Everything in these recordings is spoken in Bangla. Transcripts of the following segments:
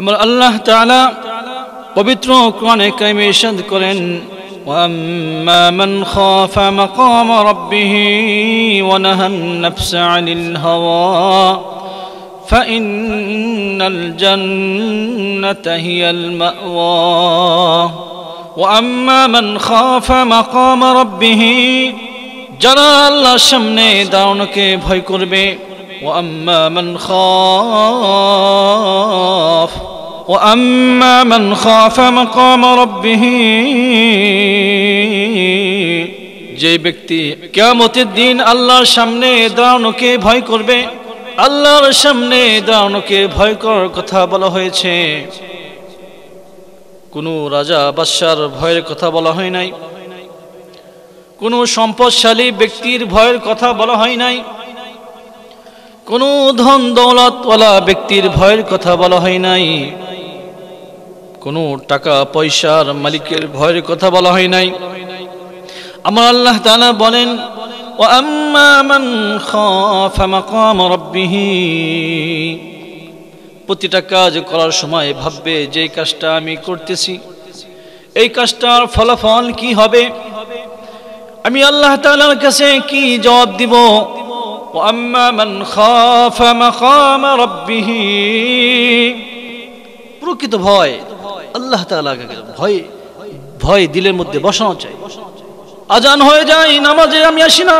أمر আল্লাহ তাআলা পবিত্র কোরআনে কারিমে ইরশাদ করেন وأما من خاف مقام ربه ونهى النفس عن الهوى فإن الجنة هي المأوى وأما من خاف مقام ربه যারা আল্লাহর সামনে দাঁড়ানোকে ভয় করবে وأما من خاف وأما من خاف مقام ربه যে ব্যক্তি কেমতের দিন আল্লাহর সামনে দাঁড়ানোকে ভয় করবে আল্লাহর সামনে দাঁড়ানোকে ভয় করার কথা বলা হয়েছে কোনো রাজা বাদশার ভয়ের কথা বলা হয় নাই কোনো সম্পদশালী ব্যক্তির ভয়ের কথা বলা হয় নাই কোনো ধন দৌলতওয়ালা ব্যক্তির ভয়ের কথা বলা হয় নাই কোনো টাকা পয়সার মালিকের ভয়ের কথা বলা হয় নাই আমার আল্লাহ তালা বলেন প্রতিটা কাজ করার সময় ভাববে যে কাজটা আমি করতেছি এই কাজটার ফলাফল কি হবে আমি আল্লাহ তালার কাছে কি জবাব দিব واما من خاف مقام ربه প্রকৃত ভয় আল্লাহ তাআলাকে ভয় ভয় দিলের মধ্যে বসানো চাই আজান হয়ে যায় নামাজে আমি আসি না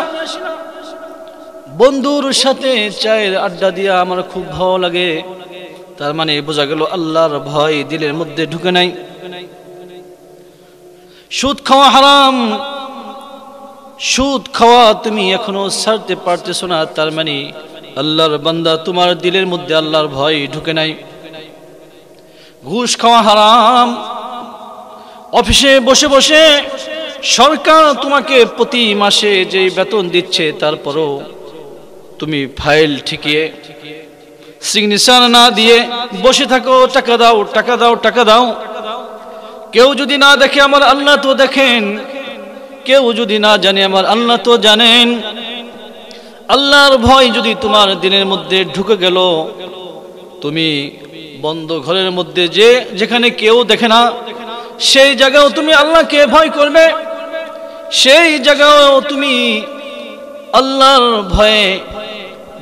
বন্ধুর সাথে চায়ের আড্ডা দিয়া আমার খুব ভালো লাগে তার মানে বোঝা গেল আল্লাহর ভয় দিলের মধ্যে ঢুকে নাই সুদ খাওয়া হারাম সুদ খাওয়া তুমি এখনো ছাড়তে পারতেছ না তার মানে আল্লাহর বান্দা তোমার দিলের মধ্যে আল্লাহর ভয় ঢুকে নাই ঘুষ খাওয়া হারাম অফিসে বসে বসে সরকার তোমাকে প্রতি মাসে যে বেতন দিচ্ছে তারপরও তুমি ফাইল ঠিকিয়ে সিগনেচার না দিয়ে বসে থাকো টাকা দাও টাকা দাও টাকা দাও কেউ যদি না দেখে আমার আল্লাহ তো দেখেন কেউ যদি না জানে আমার আল্লাহ তো জানেন আল্লাহর ভয় যদি তোমার দিনের মধ্যে ঢুকে গেল তুমি বন্ধ ঘরের মধ্যে যে যেখানে কেউ দেখে না সেই জায়গাও তুমি আল্লাহকে ভয় করবে সেই জায়গাও তুমি আল্লাহর ভয়ে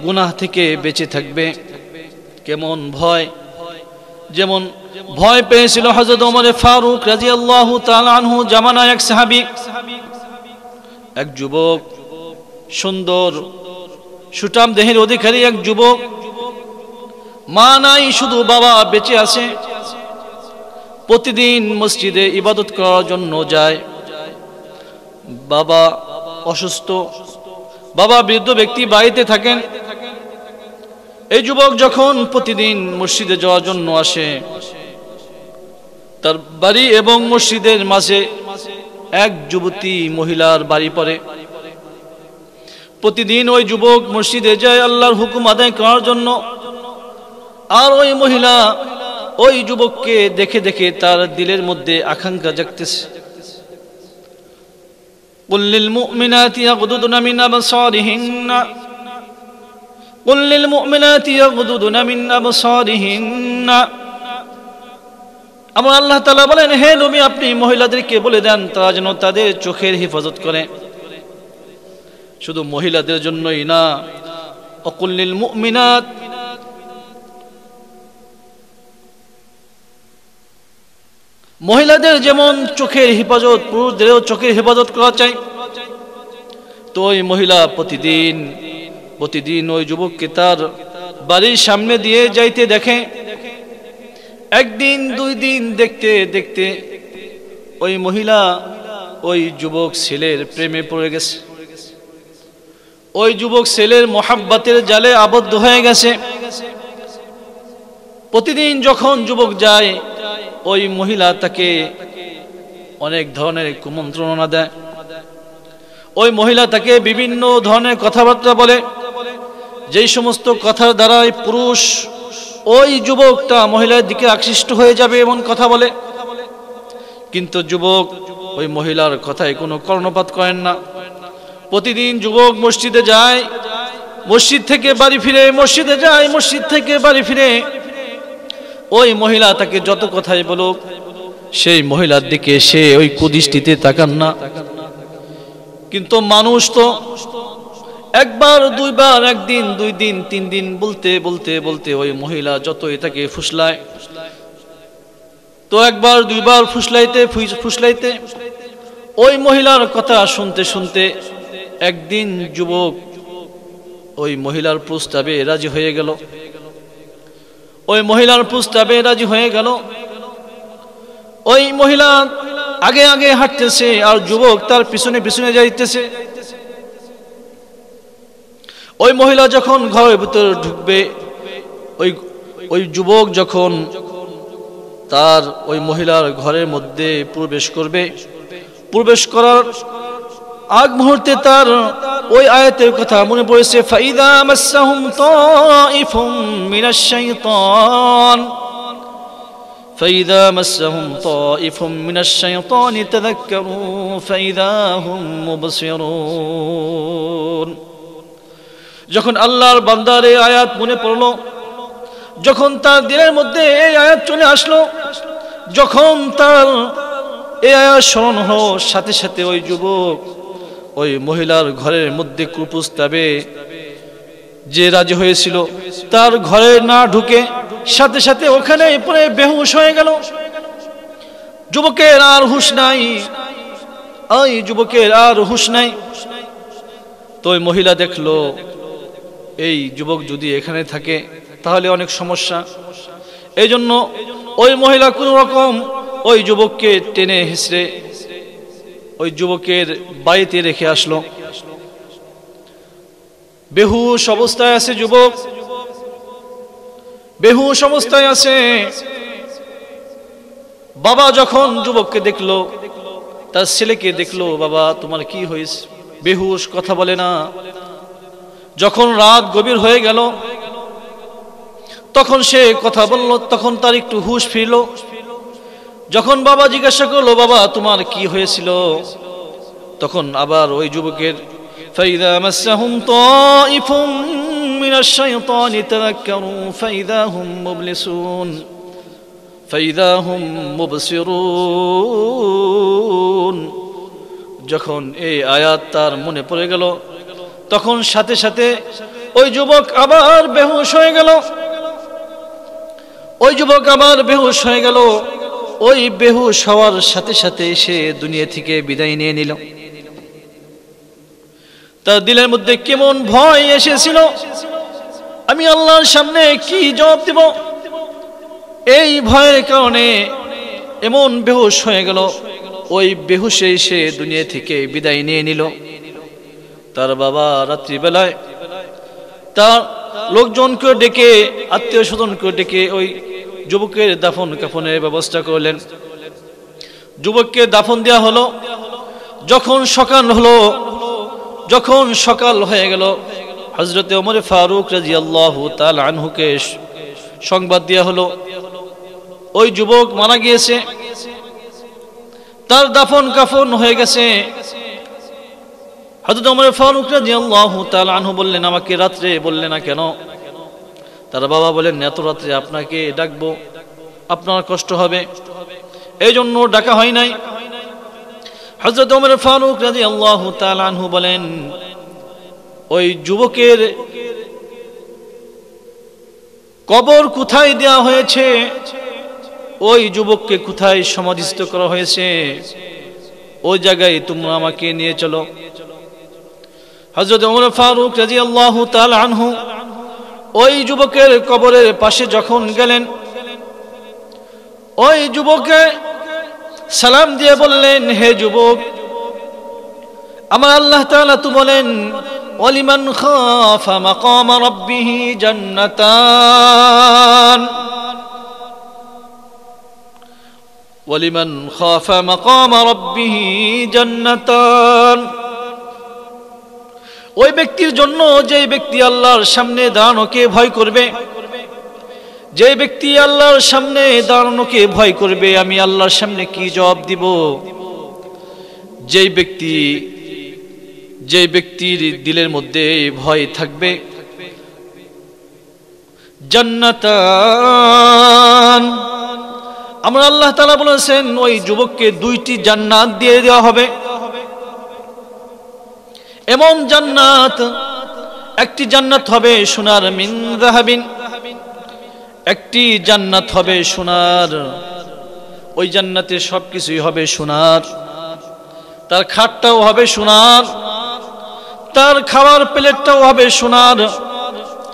গুনাহ থেকে বেঁচে থাকবে কেমন ভয় যেমন ভয় পেয়েছিল হজরত ওমরে ফারুক রাজি আল্লাহ তালানহু জামানা এক সাহাবি এক যুবক সুন্দর সুটাম দেহের অধিকারী এক যুবক মা নাই শুধু বাবা বেঁচে আছে প্রতিদিন মসজিদে ইবাদত করার জন্য যায় বাবা অসুস্থ বাবা বৃদ্ধ ব্যক্তি বাড়িতে থাকেন এই যুবক যখন প্রতিদিন মসজিদে যাওয়ার জন্য আসে তার বাড়ি এবং মসজিদের মাঝে এক যুবতী মহিলার বাড়ি পরে প্রতিদিন ওই যুবক মসজিদে যায় আল্লাহর হুকুম আদায় করার জন্য আর ওই মহিলা ওই যুবককে দেখে দেখে তার দিলের মধ্যে আকাঙ্ক্ষা জাগতেছে قل للمؤمنات يغضضن من أبصارهن قل للمؤمنات يغضضن من أبصارهن আমার আল্লাহ তালা বলেন হে নবী আপনি মহিলাদেরকে বলে দেন তারা যেন তাদের চোখের হেফাজত করে শুধু মহিলাদের জন্যই না অকুল্লিল মুমিনাত মহিলাদের যেমন চোখের হেফাজত পুরুষদেরও চোখের হেফাজত করা চাই তো ওই মহিলা প্রতিদিন প্রতিদিন ওই যুবককে তার বাড়ির সামনে দিয়ে যাইতে দেখে একদিন দুই দিন দেখতে দেখতে ওই মহিলা ওই যুবক ছেলের প্রেমে পড়ে গেছে ওই যুবক ছেলের মহাব্বাতের জালে আবদ্ধ হয়ে গেছে প্রতিদিন যখন যুবক যায় ওই মহিলা তাকে অনেক ধরনের কুমন্ত্রণা দেয় ওই মহিলা তাকে বিভিন্ন ধরনের কথাবার্তা বলে যেই সমস্ত কথার দ্বারা পুরুষ ওই যুবকটা মহিলার দিকে আকৃষ্ট হয়ে যাবে এমন কথা বলে কিন্তু যুবক ওই মহিলার কথায় কোনো কর্ণপাত করেন না প্রতিদিন যুবক মসজিদে যায় মসজিদ থেকে বাড়ি ফিরে মসজিদে যায় মসজিদ থেকে বাড়ি ফিরে ওই মহিলা তাকে যত কথাই বলুক সেই মহিলার দিকে সে ওই কুদৃষ্টিতে তাকান না কিন্তু মানুষ তো একবার দুইবার একদিন দুই দিন তিন দিন বলতে বলতে বলতে ওই মহিলা যতই তাকে ফুসলায় তো একবার দুইবার ফুসলাইতে ফুসলাইতে ওই মহিলার কথা শুনতে শুনতে একদিন যুবক ওই মহিলার প্রস্তাবে রাজি হয়ে গেল ওই মহিলার প্রস্তাবে রাজি হয়ে গেল ওই মহিলা আগে আগে হাঁটতেছে আর যুবক তার পিছনে পিছনে যাইতেছে ওই মহিলা যখন ঘরের ভিতরে ঢুকবে ওই ওই যুবক যখন তার ওই মহিলার ঘরের মধ্যে প্রবেশ করবে প্রবেশ করার আগ মুহূর্তে তার ওই আয়াতের কথা মনে পড়েছে ফাইদা মাসাহুম তাইফুম মিনাশ শাইতান ফাইদা মাসাহুম তাইফুম মিনাশ শাইতান তাযাক্কারু فإذا هم مبصرون যখন আল্লাহর বান্দার এই আয়াত মনে পড়লো যখন তার দিনের মধ্যে এই আয়াত চলে আসলো যখন তার এই আয়াত স্মরণ হল সাথে সাথে ওই যুবক ওই মহিলার ঘরের মধ্যে কুপুস্তাবে যে রাজি হয়েছিল তার ঘরে না ঢুকে সাথে সাথে ওখানে পরে বেহুশ হয়ে গেল যুবকের আর হুশ নাই ওই যুবকের আর হুশ নাই তো ওই মহিলা দেখলো এই যুবক যদি এখানে থাকে তাহলে অনেক সমস্যা এই জন্য ওই মহিলা কোন রকম ওই যুবককে টেনে হিসড়ে ওই যুবকের বাড়িতে রেখে আসলো বেহুশ অবস্থায় আছে যুবক বেহুশ অবস্থায় আছে বাবা যখন যুবককে দেখলো তার ছেলেকে দেখলো বাবা তোমার কি হয়েছে বেহুশ কথা বলে না যখন রাত গভীর হয়ে গেল তখন সে কথা বলল তখন তার একটু হুশ ফিরল যখন বাবা জিজ্ঞাসা করলো বাবা তোমার কি হয়েছিল তখন আবার ওই যুবকের যখন এই আয়াত তার মনে পড়ে গেল তখন সাথে সাথে ওই যুবক আবার বেহুশ হয়ে গেল ওই যুবক আবার বেহুশ হয়ে গেল ওই বেহুশ হওয়ার সাথে সাথে সে দুনিয়া থেকে বিদায় নিয়ে নিল তার দিলের মধ্যে কেমন ভয় এসেছিল আমি আল্লাহর সামনে কি জবাব দিব এই ভয়ের কারণে এমন বেহুশ হয়ে গেল ওই বেহুশে সে দুনিয়া থেকে বিদায় নিয়ে নিল তার বাবা রাত্রিবেলায় তার লোকজনকে ডেকে আত্মীয় স্বজনকে ডেকে ওই যুবকের দাফন কাফনের ব্যবস্থা করলেন যুবককে দাফন দেওয়া হলো যখন সকাল হলো যখন সকাল হয়ে গেল হজরতে ওমর ফারুক রাজি আল্লাহ তাল আনহুকে সংবাদ দেওয়া হলো ওই যুবক মারা গিয়েছে তার দাফন কাফন হয়ে গেছে হজরত আমার ফারুক রাজি আল্লাহ আনহু বললেন আমাকে রাত্রে বললেন না কেন তার বাবা বলেন এত রাত্রে আপনাকে ডাকবো আপনার কষ্ট হবে এই জন্য ডাকা হয় নাই হজরত ওমর ফারুক রাজি আল্লাহ আনহু বলেন ওই যুবকের কবর কোথায় দেয়া হয়েছে ওই যুবককে কোথায় সমাধিস্থ করা হয়েছে ওই জায়গায় তোমরা আমাকে নিয়ে চলো হজরত ওমর ফারুক রাজি আল্লাহ আনহু ওই যুবকের কবরের পাশে যখন গেলেন ওই যুবকে সালাম দিয়ে বললেন হে যুবক আমার আল্লাহ তাআলা তো বলেন ওলিমান খাফা মাকাম রাব্বিহি জান্নাতান ওলিমান খাফা মাকাম রাব্বিহি জান্নাতান ওই ব্যক্তির জন্য যে ব্যক্তি আল্লাহর সামনে দাঁড়ানোকে ভয় করবে যে ব্যক্তি আল্লাহর সামনে দাঁড়ানোকে ভয় করবে আমি আল্লাহর সামনে কি জবাব দিব যেই ব্যক্তি যে ব্যক্তির দিলের মধ্যে ভয় থাকবে জান্নাতান আমরা আল্লাহ তালা বলেছেন ওই যুবককে দুইটি জান্নাত দিয়ে দেওয়া হবে এমন জান্নাত একটি জান্নাত হবে সোনার মিন্দাহাবিন একটি জান্নাত হবে সোনার ওই জান্নাতে সব কিছুই হবে সোনার তার খাটটাও হবে সোনার তার খাবার প্লেটটাও হবে সোনার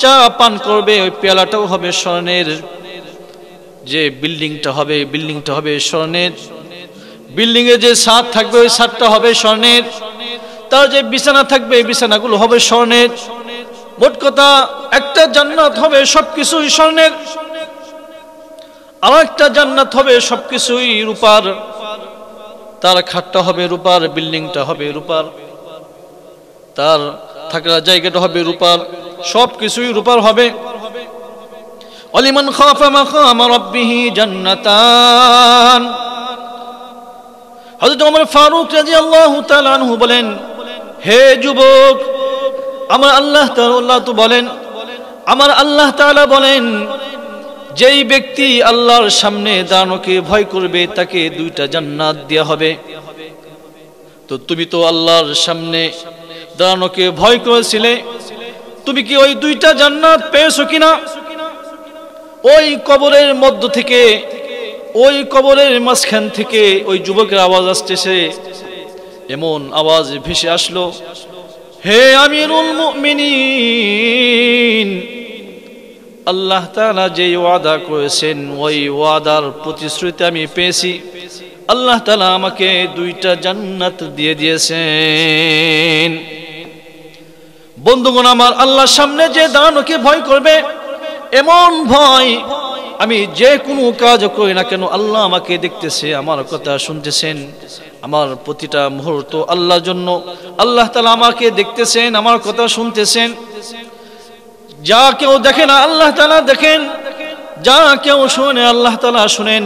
চা পান করবে ওই পেয়ালাটাও হবে স্বর্ণের যে বিল্ডিংটা হবে বিল্ডিংটা হবে স্বর্ণের বিল্ডিংয়ে যে ছাদ থাকবে ওই ছাদটা হবে স্বর্ণের তার যে বিছানা থাকবে এই বিছানাগুলো হবে স্বর্ণের মোট কথা একটা জান্নাত হবে সবকিছুই স্বর্ণের আর একটা জান্নাত হবে সবকিছুই রূপার তার খাটটা হবে রূপার বিল্ডিংটা হবে রূপার তার থাকার জায়গাটা হবে রূপার সবকিছুই রূপার হবে অলিমান খাফা আমার রাব্বিহি জান্নাতান হযরত ওমর ফারুক রাদিয়াল্লাহু তাআলা আনহু বলেন হে যুবক আমার আল্লাহ আল্লাহ তো বলেন আমার আল্লাহ তালা বলেন যেই ব্যক্তি আল্লাহর সামনে দানকে ভয় করবে তাকে দুইটা জান্নাত দেওয়া হবে তো তুমি তো আল্লাহর সামনে দানকে ভয় করেছিলে তুমি কি ওই দুইটা জান্নাত পেয়েছো কিনা ওই কবরের মধ্য থেকে ওই কবরের মাঝখান থেকে ওই যুবকের আওয়াজ আসতেছে এমন আওয়াজ ভেসে আসলো হে আমিরুল মুমিনিন আল্লাহ তাআলা যে ওয়াদা করেছেন ওই ওয়াদার প্রতিশ্রুতি আমি পেয়েছি আল্লাহ তাআলা আমাকে দুইটা জান্নাত দিয়ে দিয়েছেন বন্ধুগণ আমার আল্লাহর সামনে যে দাঁড়ানোকে ভয় করবে এমন ভয় আমি যে কোনো কাজ করি না কেন আল্লাহ আমাকে দেখতেছে আমার কথা শুনতেছেন আমার প্রতিটা মুহূর্ত আল্লাহর জন্য আল্লাহ তালা আমাকে দেখতেছেন আমার কথা শুনতেছেন যা কেউ দেখে না আল্লাহ তালা দেখেন যা কেউ শোনে আল্লাহ তালা শোনেন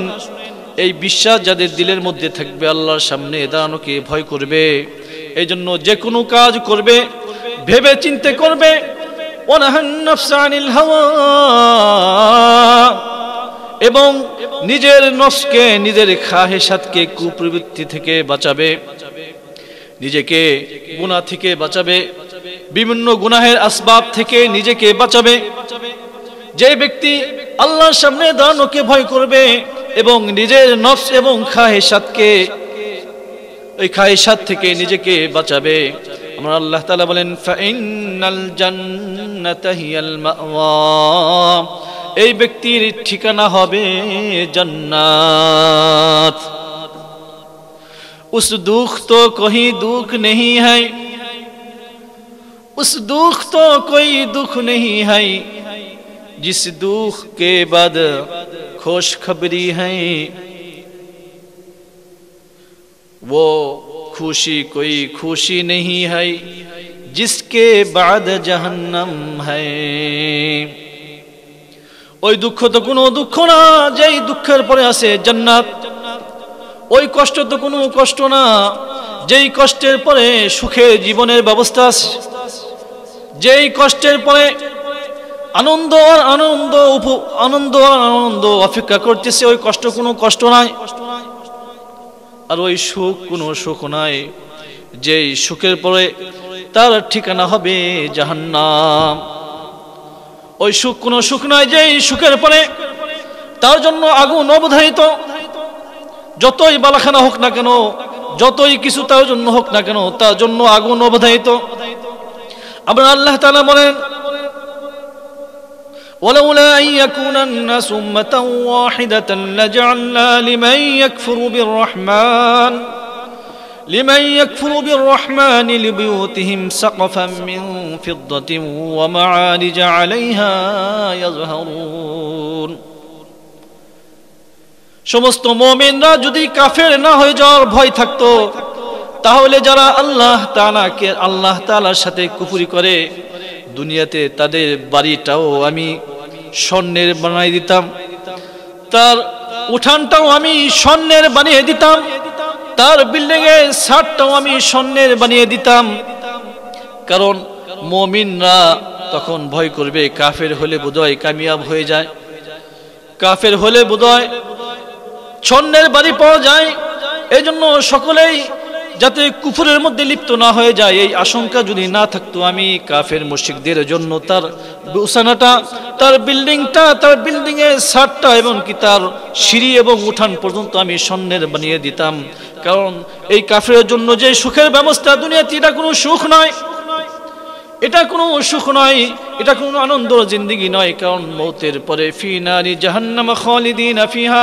এই বিশ্বাস যাদের দিলের মধ্যে থাকবে আল্লাহর সামনে দাঁড়ানোকে ভয় করবে এই জন্য যে কোনো কাজ করবে ভেবে চিনতে করবে ওনাহান্নফসানিল হাওয়া এবং নিজের নসকে নিজের খাহেসাতকে কুপ্রবৃত্তি থেকে বাঁচাবে নিজেকে গুণা থেকে বাঁচাবে বিভিন্ন গুনাহের আসবাব থেকে নিজেকে বাঁচাবে যে ব্যক্তি আল্লাহর সামনে দাঁড়ানোকে ভয় করবে এবং নিজের নফস এবং খাহেসাতকে ওই খাহেসাত থেকে নিজেকে বাঁচাবে আমরা আল্লাহ তালা বলেন ফাইনাল জান্ন الجنت هي المأوى اي بكتير اتكنا هبه جنات اس دوخ تو کوئی دوخ نہیں ہے اس دوخ تو کوئی دوخ نہیں ہے جس دوخ کے بعد خوش خبری ہے وہ خوشی کوئی خوشی نہیں ہے জিসকে বাদ জাহান্নাম হায় ওই দুঃখ তো কোনো দুঃখ না যেই দুঃখের পরে আছে জান্নাত ওই কষ্ট তো কোনো কষ্ট না যেই কষ্টের পরে সুখে জীবনের ব্যবস্থা যেই কষ্টের পরে আনন্দ আর আনন্দ আনন্দ আর আনন্দ অপেক্ষা করতেছে ওই কষ্ট কোনো কষ্ট নাই আর ওই সুখ কোনো সুখ নাই যেই সুখের পরে তার ঠিকানা হবে জাহান্নাম ওই সুখ কোনো সুখ নয় যে সুখের পরে তার জন্য আগুন অবধারিত যতই বালাখানা হোক না কেন যতই কিছু তার জন্য হোক না কেন তার জন্য আগুন অবধারিত আবার আল্লাহ তালা বলেন ولولا أن يكون الناس أمة واحدة لجعلنا لمن يكفر بالرحمن لمن يكفر بالرحمن لبيوتهم سقفا من فضة ومعارج عليها يظهرون সমস্ত মোমেনরা যদি কাফের না হয়ে যাওয়ার ভয় থাকতো তাহলে যারা আল্লাহ তালাকে আল্লাহ তালার সাথে কুপুরি করে দুনিয়াতে তাদের বাড়িটাও আমি স্বর্ণের বানাই দিতাম তার উঠানটাও আমি স্বর্ণের বানিয়ে দিতাম তার বিল্ডিং এ শার্টটাও আমি স্বর্ণের বানিয়ে দিতাম কারণ মমিনরা তখন ভয় করবে কাফের হলে বোধহয় কামিয়াব হয়ে যায় কাফের হলে বোধহয় স্বর্ণের বাড়ি পাওয়া যায় এই জন্য সকলেই যাতে কুফুরের মধ্যে লিপ্ত না হয়ে যায় এই আশঙ্কা যদি না থাকতো আমি কাফের মসজিদদের জন্য তার উসানাটা তার বিল্ডিংটা তার বিল্ডিংয়ের সারটা এবং কি তার সিঁড়ি এবং উঠান পর্যন্ত আমি স্বর্ণের বানিয়ে দিতাম কারণ এই কাফের জন্য যে সুখের ব্যবস্থা দুনিয়াতে এটা কোনো সুখ নয় এটা কোনো সুখ নয় এটা কোনো আনন্দ জিন্দিগি নয় কারণ মৌতের পরে ফি নারী জাহান্নামা খালিদিন আফিহা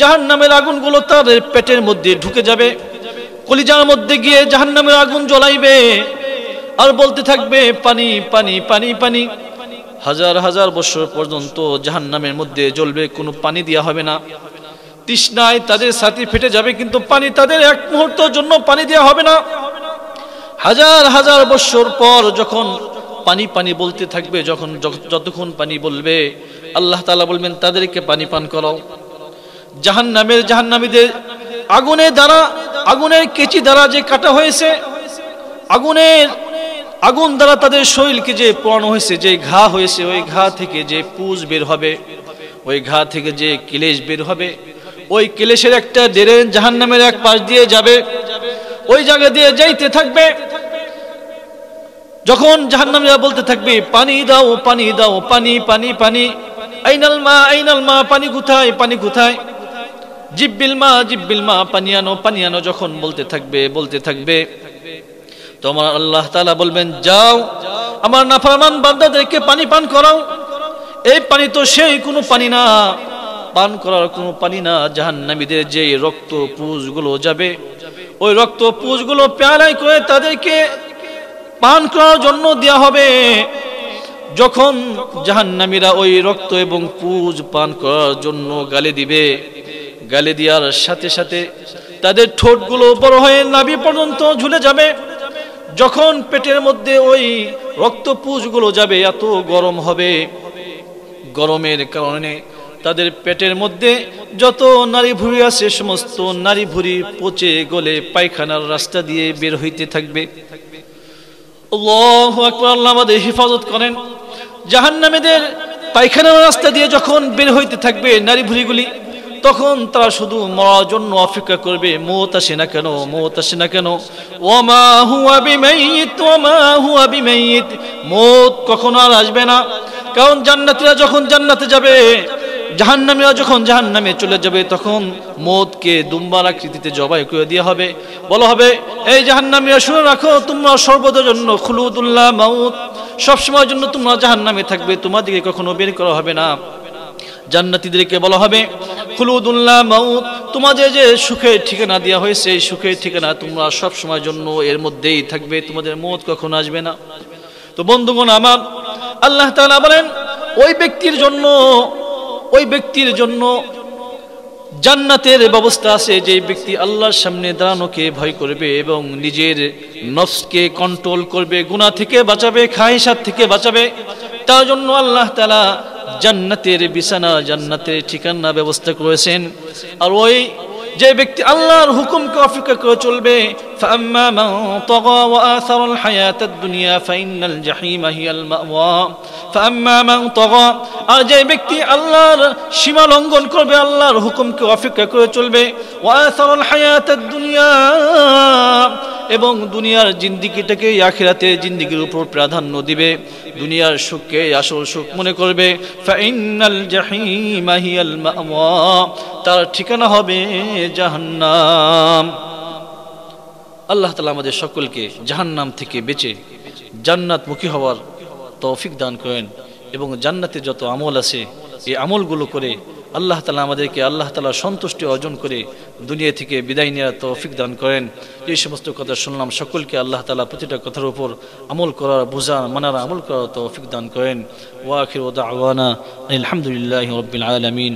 জাহান নামের আগুনগুলো তাদের পেটের মধ্যে ঢুকে যাবে কলিজার মধ্যে গিয়ে জাহান নামের আগুন জ্বলাইবে আর বলতে থাকবে পানি পানি পানি পানি হাজার হাজার বছর পর্যন্ত জাহান নামের মধ্যে জ্বলবে কোনো পানি দেওয়া হবে না তৃষ্ণায় তাদের সাথী ফেটে যাবে কিন্তু পানি তাদের এক মুহূর্তের জন্য পানি দেওয়া হবে না হাজার হাজার বছর পর যখন পানি পানি বলতে থাকবে যখন যতক্ষণ পানি বলবে আল্লাহ তালা বলবেন তাদেরকে পানি পান করাও জাহান্নামের জাহান্নামীদের আগুনে দ্বারা আগুনের কেচি দ্বারা যে কাটা হয়েছে আগুনের আগুন দ্বারা তাদের শরীরকে যে পোড়ানো হয়েছে যে ঘা হয়েছে ওই ঘা থেকে যে পুজ বের হবে ওই ঘা থেকে যে কিলেশ বের হবে ওই কিলেশের একটা জাহান জাহান্নামের এক পাশ দিয়ে যাবে ওই জায়গা দিয়ে যাইতে থাকবে যখন জাহান্নামীরা বলতে থাকবে পানি দাও পানি দাও পানি পানি পানি আইনাল মা আইনাল মা পানি কোথায় পানি কোথায় জিব্বিল মা জিব্বিল মা পানিয়ানো পানিয়ানো যখন বলতে থাকবে বলতে থাকবে তোমার আল্লাহ তালা বলবেন যাও আমার নাফরমান বান্দাদেরকে পানি পান করাও এই পানি তো সেই কোনো পানি না পান করার কোনো পানি না জাহান্নামীদের যে রক্ত পুষগুলো যাবে ওই রক্ত পুষগুলো পেয়ারায় করে তাদেরকে পান করার জন্য দেওয়া হবে যখন জাহান্নামীরা ওই রক্ত এবং পুজ পান করার জন্য গালে দিবে গালে দেওয়ার সাথে সাথে তাদের ঠোঁটগুলো বড় হয়ে নাভি পর্যন্ত ঝুলে যাবে যখন পেটের মধ্যে ওই রক্তপুষগুলো যাবে এত গরম হবে গরমের কারণে তাদের পেটের মধ্যে যত নারী ভুড়ি আছে সমস্ত নারী ভুড়ি পচে গলে পায়খানার রাস্তা দিয়ে বের হইতে থাকবে আমাদের হেফাজত করেন জাহান্নামেদের পায়খানার রাস্তা দিয়ে যখন বের হইতে থাকবে নারী ভুড়িগুলি তখন তারা শুধু মরার জন্য অপেক্ষা করবে মত আসে না কেন মত আসে না কেন ওমা হুয়া বিমাইত ওমা হুয়া বিমাইত মত কখনো আর আসবে না কারণ জান্নাতীরা যখন জান্নাতে যাবে জাহান্নামীরা যখন জাহান্নামে চলে যাবে তখন মদকে দুম্বার আকৃতিতে জবাই করে দেওয়া হবে বলা হবে এই জাহান্নামীরা শুনে রাখো তোমরা সর্বদার জন্য খুলুদুল্লাহ মাউত সবসময়ের জন্য তোমরা জাহান্নামে থাকবে তোমাদেরকে কখনো বের করা হবে না জান্নাতিদেরকে বলা হবে খুলুদুল্লাহ মাউত তোমাদের যে সুখের ঠিকানা দেওয়া হয়েছে এই সুখের ঠিকানা তোমরা সব সময় জন্য এর মধ্যেই থাকবে তোমাদের মত কখন আসবে না তো বন্ধুগণ আমার আল্লাহ তালা বলেন ওই ব্যক্তির জন্য ওই ব্যক্তির জন্য জান্নাতের ব্যবস্থা আছে যে ব্যক্তি আল্লাহর সামনে দাঁড়ানোকে ভয় করবে এবং নিজের নফসকে কন্ট্রোল করবে গুণা থেকে বাঁচাবে খাহিসার থেকে বাঁচাবে তার জন্য আল্লাহ তালা জান্নাতের বিছানা জান্নাতের ঠিকানা ব্যবস্থা করেছেন আর ওই যে ব্যক্তি আল্লাহর হুকুমকে অপেক্ষা করে চলবে ফাম্মা فأما من طغى وآثر الحياة দুনিয়া فإن الجحيم হিয়াল মাওয়া ফাম্মা মান তাগা আর যে ব্যক্তি আল্লাহর সীমা লঙ্ঘন করবে আল্লাহর হুকুমকে অপেক্ষা করে চলবে ওয়া وآثر الحياة দুনিয়া এবং দুনিয়ার জিন্দিগিটাকে আখিরাতে জিন্দিগির উপর প্রাধান্য দিবে দুনিয়ার সুখকে আসল সুখ মনে করবে তার ঠিকানা হবে জাহান্নাম আল্লাহ তালা আমাদের সকলকে জাহান্নাম থেকে বেঁচে জান্নাত মুখী হওয়ার তৌফিক দান করেন এবং জান্নাতে যত আমল আছে এই আমলগুলো করে আল্লাহ তালা আমাদেরকে আল্লাহ তালা সন্তুষ্টি অর্জন করে দুনিয়া থেকে বিদায় নেওয়ার তৌফিক দান করেন এই সমস্ত কথা শুনলাম সকলকে আল্লাহ তালা প্রতিটা কথার উপর আমল করার বোঝা মানার আমল করার তৌফিক দান করেন ওয়াখির ওদা আলহামদুলিল্লাহ রবিল আলমিন